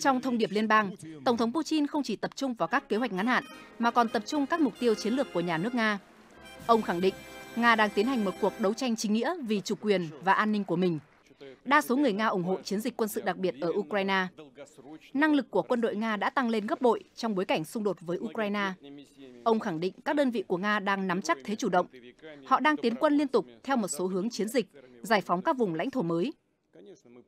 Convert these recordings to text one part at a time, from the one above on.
Trong thông điệp liên bang, Tổng thống Putin không chỉ tập trung vào các kế hoạch ngắn hạn mà còn tập trung các mục tiêu chiến lược của nhà nước Nga. Ông khẳng định Nga đang tiến hành một cuộc đấu tranh chính nghĩa vì chủ quyền và an ninh của mình. Đa số người Nga ủng hộ chiến dịch quân sự đặc biệt ở Ukraine. Năng lực của quân đội Nga đã tăng lên gấp bội trong bối cảnh xung đột với Ukraine. Ông khẳng định các đơn vị của Nga đang nắm chắc thế chủ động. Họ đang tiến quân liên tục theo một số hướng chiến dịch, giải phóng các vùng lãnh thổ mới, E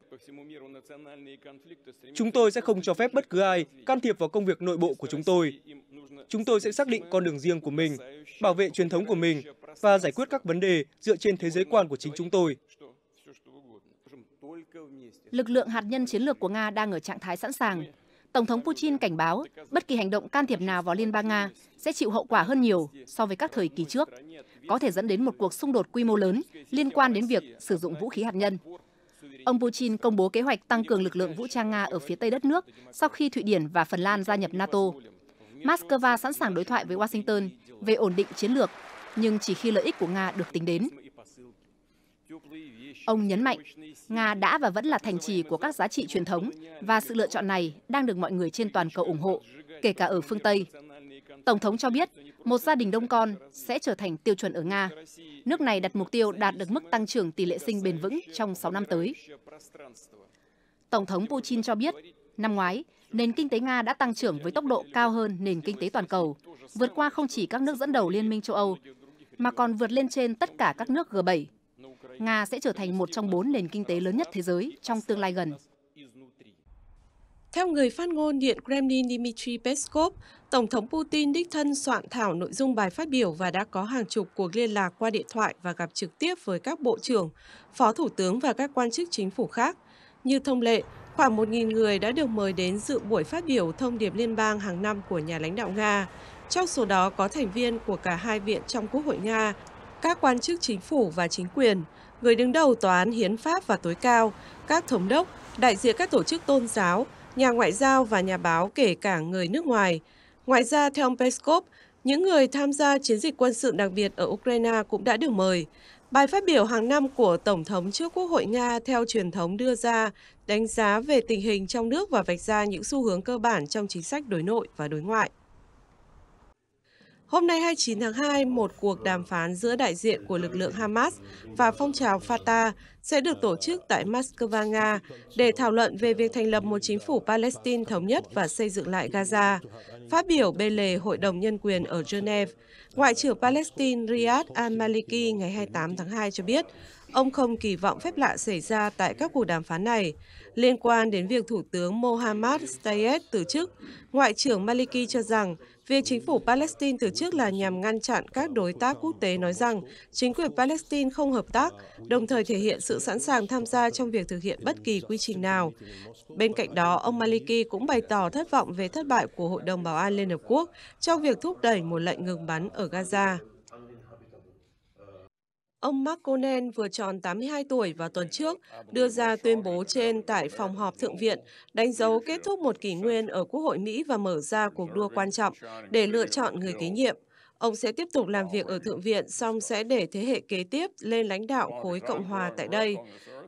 chúng tôi sẽ không e-, cho phép bất cứ ai e-, can thiệp vào công việc nội bộ của chúng tôi. Chúng tôi sẽ xác định con đường riêng của mình, bảo vệ truyền thống của mình và giải quyết các vấn đề dựa trên thế giới quan của chính chúng tôi. Lực lượng hạt nhân chiến lược của Nga đang ở trạng thái sẵn sàng. Tổng thống Putin cảnh báo bất kỳ hành động can thiệp nào vào Liên bang Nga sẽ chịu hậu quả hơn nhiều so với các thời kỳ trước, có thể dẫn đến một cuộc xung đột quy mô lớn liên quan đến việc sử dụng vũ khí hạt nhân. Ông Putin công bố kế hoạch tăng cường lực lượng vũ trang Nga ở phía tây đất nước sau khi Thụy Điển và Phần Lan gia nhập NATO. Moscow sẵn sàng đối thoại với Washington về ổn định chiến lược, nhưng chỉ khi lợi ích của Nga được tính đến. Ông nhấn mạnh, Nga đã và vẫn là thành trì của các giá trị truyền thống và sự lựa chọn này đang được mọi người trên toàn cầu ủng hộ, kể cả ở phương Tây. Tổng thống cho biết, một gia đình đông con sẽ trở thành tiêu chuẩn ở Nga. Nước này đặt mục tiêu đạt được mức tăng trưởng tỷ lệ sinh bền vững trong 6 năm tới. Tổng thống Putin cho biết, năm ngoái, nền kinh tế Nga đã tăng trưởng với tốc độ cao hơn nền kinh tế toàn cầu, vượt qua không chỉ các nước dẫn đầu Liên minh châu Âu, mà còn vượt lên trên tất cả các nước G7. Nga sẽ trở thành một trong bốn nền kinh tế lớn nhất thế giới trong tương lai gần. Theo người phát ngôn Điện Kremlin Dmitry Peskov, Tổng thống Putin đích thân soạn thảo nội dung bài phát biểu và đã có hàng chục cuộc liên lạc qua điện thoại và gặp trực tiếp với các bộ trưởng, phó thủ tướng và các quan chức chính phủ khác. Như thông lệ, khoảng 1.000 người đã được mời đến dự buổi phát biểu thông điệp liên bang hàng năm của nhà lãnh đạo Nga. Trong số đó có thành viên của cả hai viện trong Quốc hội Nga, các quan chức chính phủ và chính quyền, người đứng đầu tòa án hiến pháp và tối cao, các thống đốc, đại diện các tổ chức tôn giáo, nhà ngoại giao và nhà báo kể cả người nước ngoài – Ngoài ra, theo ông Peskov, những người tham gia chiến dịch quân sự đặc biệt ở Ukraine cũng đã được mời. Bài phát biểu hàng năm của Tổng thống trước Quốc hội Nga theo truyền thống đưa ra đánh giá về tình hình trong nước và vạch ra những xu hướng cơ bản trong chính sách đối nội và đối ngoại. Hôm nay 29 tháng 2, một cuộc đàm phán giữa đại diện của lực lượng Hamas và phong trào Fatah sẽ được tổ chức tại Moscow, Nga để thảo luận về việc thành lập một chính phủ Palestine thống nhất và xây dựng lại Gaza. Phát biểu bên lề Hội đồng Nhân quyền ở Geneva, Ngoại trưởng Palestine Riyad al-Maliki ngày 28 tháng 2 cho biết ông không kỳ vọng phép lạ xảy ra tại các cuộc đàm phán này. Liên quan đến việc Thủ tướng Mohammad Stayed từ chức, Ngoại trưởng Maliki cho rằng Việc chính phủ Palestine từ trước là nhằm ngăn chặn các đối tác quốc tế nói rằng chính quyền Palestine không hợp tác, đồng thời thể hiện sự sẵn sàng tham gia trong việc thực hiện bất kỳ quy trình nào. Bên cạnh đó, ông Maliki cũng bày tỏ thất vọng về thất bại của Hội đồng Bảo an Liên Hợp Quốc trong việc thúc đẩy một lệnh ngừng bắn ở Gaza. Ông McConnell vừa tròn 82 tuổi vào tuần trước, đưa ra tuyên bố trên tại phòng họp Thượng viện, đánh dấu kết thúc một kỷ nguyên ở Quốc hội Mỹ và mở ra cuộc đua quan trọng để lựa chọn người kế nhiệm. Ông sẽ tiếp tục làm việc ở Thượng viện, song sẽ để thế hệ kế tiếp lên lãnh đạo khối Cộng hòa tại đây.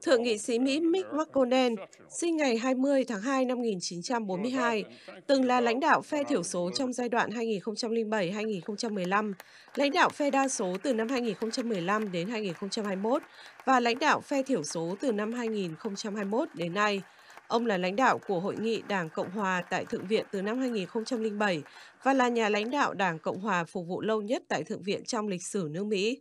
Thượng nghị sĩ Mỹ Mitch McConnell, sinh ngày 20 tháng 2 năm 1942, từng là lãnh đạo phe thiểu số trong giai đoạn 2007-2015, lãnh đạo phe đa số từ năm 2015 đến 2021 và lãnh đạo phe thiểu số từ năm 2021 đến nay. Ông là lãnh đạo của Hội nghị Đảng Cộng Hòa tại Thượng viện từ năm 2007 và là nhà lãnh đạo Đảng Cộng Hòa phục vụ lâu nhất tại Thượng viện trong lịch sử nước Mỹ.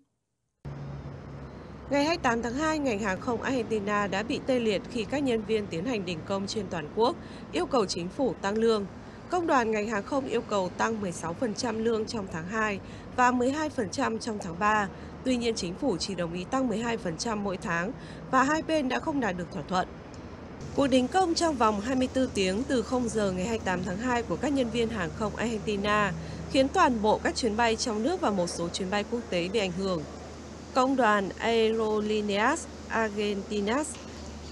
Ngày 28 tháng 2, ngành hàng không Argentina đã bị tê liệt khi các nhân viên tiến hành đình công trên toàn quốc, yêu cầu chính phủ tăng lương. Công đoàn ngành hàng không yêu cầu tăng 16% lương trong tháng 2 và 12% trong tháng 3. Tuy nhiên, chính phủ chỉ đồng ý tăng 12% mỗi tháng và hai bên đã không đạt được thỏa thuận. Cuộc đình công trong vòng 24 tiếng từ 0 giờ ngày 28 tháng 2 của các nhân viên hàng không Argentina khiến toàn bộ các chuyến bay trong nước và một số chuyến bay quốc tế bị ảnh hưởng. Công đoàn Aerolíneas Argentinas,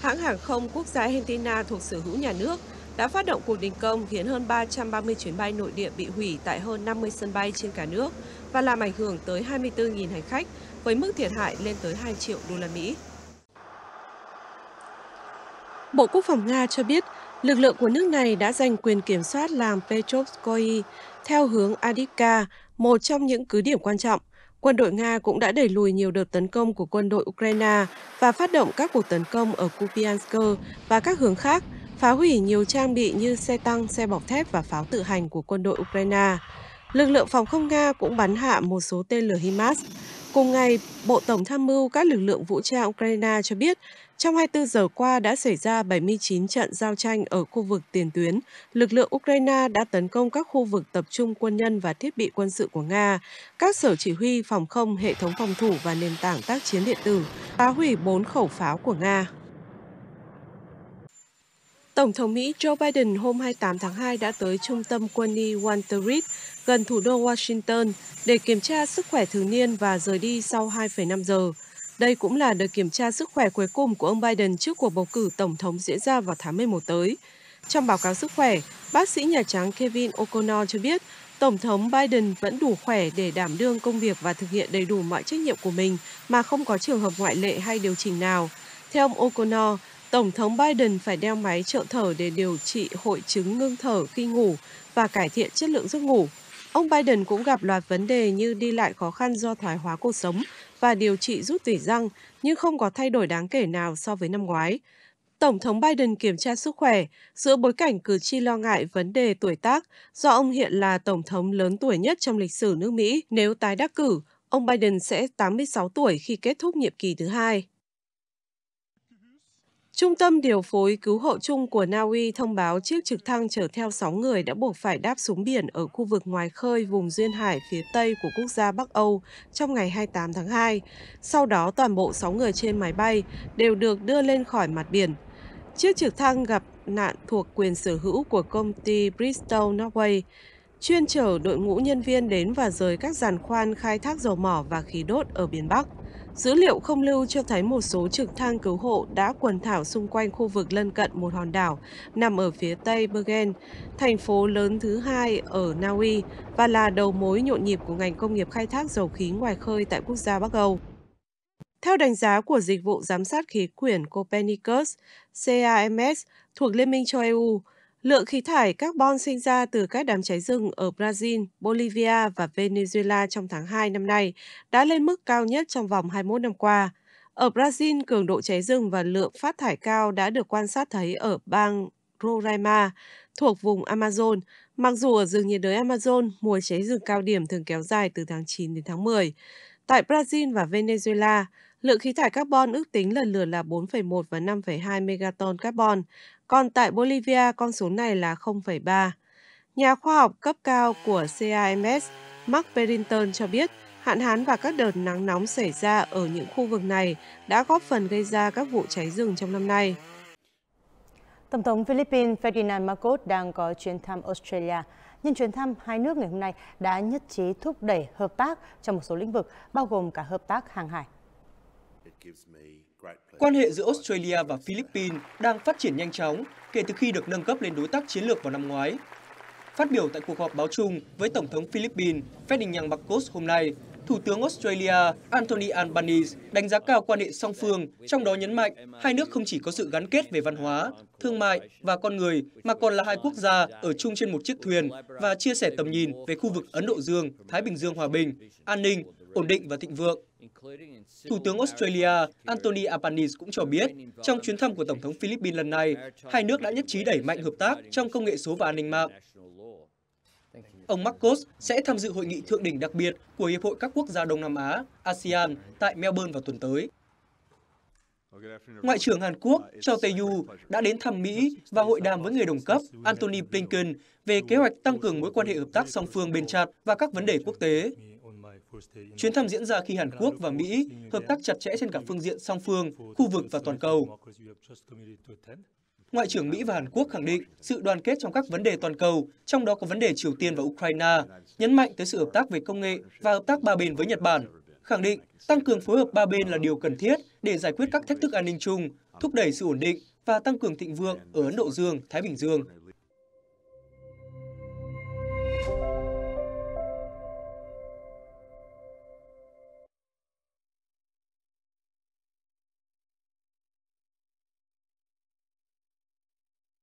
hãng hàng không quốc gia Argentina thuộc sở hữu nhà nước, đã phát động cuộc đình công khiến hơn 330 chuyến bay nội địa bị hủy tại hơn 50 sân bay trên cả nước và làm ảnh hưởng tới 24.000 hành khách với mức thiệt hại lên tới 2 triệu đô la Mỹ. Bộ Quốc phòng Nga cho biết lực lượng của nước này đã giành quyền kiểm soát làng Petrovskoye theo hướng Adivka, một trong những cứ điểm quan trọng. Quân đội Nga cũng đã đẩy lùi nhiều đợt tấn công của quân đội Ukraine và phát động các cuộc tấn công ở Kupiansk và các hướng khác, phá hủy nhiều trang bị như xe tăng, xe bọc thép và pháo tự hành của quân đội Ukraine. Lực lượng phòng không Nga cũng bắn hạ một số tên lửa HIMARS. Cùng ngày, Bộ Tổng tham mưu các lực lượng vũ trang Ukraine cho biết trong 24 giờ qua đã xảy ra 79 trận giao tranh ở khu vực tiền tuyến. Lực lượng Ukraine đã tấn công các khu vực tập trung quân nhân và thiết bị quân sự của Nga, các sở chỉ huy phòng không, hệ thống phòng thủ và nền tảng tác chiến điện tử, phá hủy 4 khẩu pháo của Nga. Tổng thống Mỹ Joe Biden hôm 28 tháng 2 đã tới trung tâm quân y Walter Reed gần thủ đô Washington để kiểm tra sức khỏe thường niên và rời đi sau 2,5 giờ. Đây cũng là đợt kiểm tra sức khỏe cuối cùng của ông Biden trước cuộc bầu cử tổng thống diễn ra vào tháng 11 tới. Trong báo cáo sức khỏe, bác sĩ Nhà Trắng Kevin O'Connor cho biết Tổng thống Biden vẫn đủ khỏe để đảm đương công việc và thực hiện đầy đủ mọi trách nhiệm của mình mà không có trường hợp ngoại lệ hay điều chỉnh nào. Theo ông O'Connor, Tổng thống Biden phải đeo máy trợ thở để điều trị hội chứng ngưng thở khi ngủ và cải thiện chất lượng giấc ngủ. Ông Biden cũng gặp loạt vấn đề như đi lại khó khăn do thoái hóa cuộc sống và điều trị rút tủy răng nhưng không có thay đổi đáng kể nào so với năm ngoái. Tổng thống Biden kiểm tra sức khỏe giữa bối cảnh cử tri lo ngại vấn đề tuổi tác do ông hiện là tổng thống lớn tuổi nhất trong lịch sử nước Mỹ nếu tái đắc cử. Ông Biden sẽ 86 tuổi khi kết thúc nhiệm kỳ thứ hai. Trung tâm điều phối cứu hộ chung của Na Uy thông báo chiếc trực thăng chở theo 6 người đã buộc phải đáp xuống biển ở khu vực ngoài khơi vùng duyên hải phía tây của quốc gia Bắc Âu trong ngày 28 tháng 2. Sau đó, toàn bộ 6 người trên máy bay đều được đưa lên khỏi mặt biển. Chiếc trực thăng gặp nạn thuộc quyền sở hữu của công ty Bristol Norway, chuyên chở đội ngũ nhân viên đến và rời các giàn khoan khai thác dầu mỏ và khí đốt ở biển Bắc. Dữ liệu không lưu cho thấy một số trực thăng cứu hộ đã quần thảo xung quanh khu vực lân cận một hòn đảo nằm ở phía tây Bergen, thành phố lớn thứ hai ở Na Uy và là đầu mối nhộn nhịp của ngành công nghiệp khai thác dầu khí ngoài khơi tại quốc gia Bắc Âu. Theo đánh giá của dịch vụ giám sát khí quyển Copernicus, CAMS thuộc Liên minh cho EU, Lượng khí thải carbon sinh ra từ các đám cháy rừng ở Brazil, Bolivia và Venezuela trong tháng 2 năm nay đã lên mức cao nhất trong vòng 21 năm qua. Ở Brazil, cường độ cháy rừng và lượng phát thải cao đã được quan sát thấy ở bang Roraima thuộc vùng Amazon, mặc dù ở rừng nhiệt đới Amazon, mùa cháy rừng cao điểm thường kéo dài từ tháng 9 đến tháng 10. Tại Brazil và Venezuela, lượng khí thải carbon ước tính lần lượt là 4,1 và 5,2 megaton carbon, còn tại Bolivia con số này là 0,3. Nhà khoa học cấp cao của CIMS, Mark Pennington cho biết, hạn hán và các đợt nắng nóng xảy ra ở những khu vực này đã góp phần gây ra các vụ cháy rừng trong năm nay. Tổng thống Philippines Ferdinand Marcos đang có chuyến thăm Australia. Nhân chuyến thăm, hai nước ngày hôm nay đã nhất trí thúc đẩy hợp tác trong một số lĩnh vực, bao gồm cả hợp tác hàng hải. Quan hệ giữa Australia và Philippines đang phát triển nhanh chóng kể từ khi được nâng cấp lên đối tác chiến lược vào năm ngoái. Phát biểu tại cuộc họp báo chung với Tổng thống Philippines Ferdinand Marcos hôm nay, Thủ tướng Australia Anthony Albanese đánh giá cao quan hệ song phương, trong đó nhấn mạnh hai nước không chỉ có sự gắn kết về văn hóa, thương mại và con người, mà còn là hai quốc gia ở chung trên một chiếc thuyền và chia sẻ tầm nhìn về khu vực Ấn Độ Dương, Thái Bình Dương hòa bình, an ninh, ổn định và thịnh vượng. Thủ tướng Australia Anthony Albanese cũng cho biết, trong chuyến thăm của Tổng thống Philippines lần này, hai nước đã nhất trí đẩy mạnh hợp tác trong công nghệ số và an ninh mạng, ông Marcos sẽ tham dự hội nghị thượng đỉnh đặc biệt của Hiệp hội các quốc gia Đông Nam Á, ASEAN, tại Melbourne vào tuần tới. Ngoại trưởng Hàn Quốc Cho Tae-yu đã đến thăm Mỹ và hội đàm với người đồng cấp Antony Blinken về kế hoạch tăng cường mối quan hệ hợp tác song phương bền chặt và các vấn đề quốc tế. Chuyến thăm diễn ra khi Hàn Quốc và Mỹ hợp tác chặt chẽ trên cả phương diện song phương, khu vực và toàn cầu. Ngoại trưởng Mỹ và Hàn Quốc khẳng định sự đoàn kết trong các vấn đề toàn cầu, trong đó có vấn đề Triều Tiên và Ukraine, nhấn mạnh tới sự hợp tác về công nghệ và hợp tác ba bên với Nhật Bản, khẳng định tăng cường phối hợp ba bên là điều cần thiết để giải quyết các thách thức an ninh chung, thúc đẩy sự ổn định và tăng cường thịnh vượng ở Ấn Độ Dương, Thái Bình Dương.